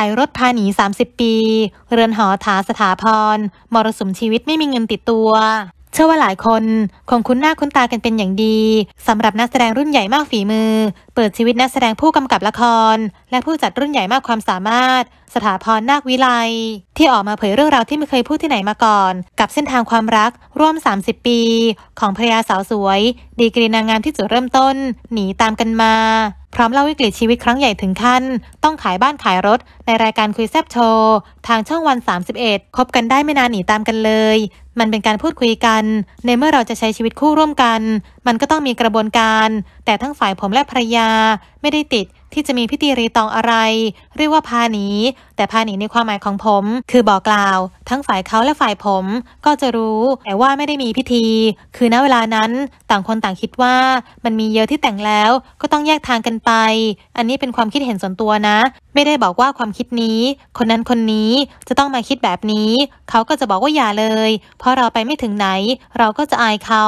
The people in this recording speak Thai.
ขายรถพาหนี 30 ปี เรือนหอถาสถาพรมรสุมชีวิตไม่มีเงินติดตัว เชื่อว่าหลายคน คงคุ้นหน้าคุ้นตากันเป็นอย่างดีสำหรับนักแสดงรุ่นใหญ่มากฝีมือเปิดชีวิตนักแสดงผู้กำกับละคร และผู้จัดรุ่นใหญ่มากความสามารถ สถาพรนาควิไลที่ออกมาเผยเรื่องราวที่ไม่เคยพูดที่ไหนมาก่อน กับเส้นทางความรักร่วม 30 ปี ของภรรยาสาวสวย ดีกรีนางงามที่จุดเริ่มต้น หนีตามกันมา พร้อมเล่าวิกฤตชีวิตครั้งใหญ่ถึงขั้น ต้องขายบ้านขายรถ ในรายการคุยแซบโชว์ทางช่องวัน31คบกันได้ไม่นานหนีตามกันเลย มันเป็นการพูดคุยกัน ในเมื่อเราจะใช้ชีวิตคู่ร่วมกัน มันก็ต้องมีกระบวนการ แต่ทั้งฝ่ายผมและภรรยาไม่ได้ติดที่จะมีพิธีรีตองอะไร เรียกว่าพาหนีแต่พาหนีในความหมายของผม คือบอกกล่าวทั้งฝ่ายเขาและฝ่ายผม ก็จะรู้แต่ว่าไม่ได้มีพิธี คือณเวลานั้น ต่างคนต่างคิดว่ามันมีเยอะที่แต่งแล้วก็ต้องแยกทางกันไป อันนี้เป็นความคิดเห็นส่วนตัวนะ ไม่ได้บอกว่าความคิดนี้ คนนั้นคนนี้จะต้องมาคิดแบบนี้เขาก็จะบอกว่าอย่าเลยเพราะเราไปไม่ถึงไหน เราก็จะอายเขา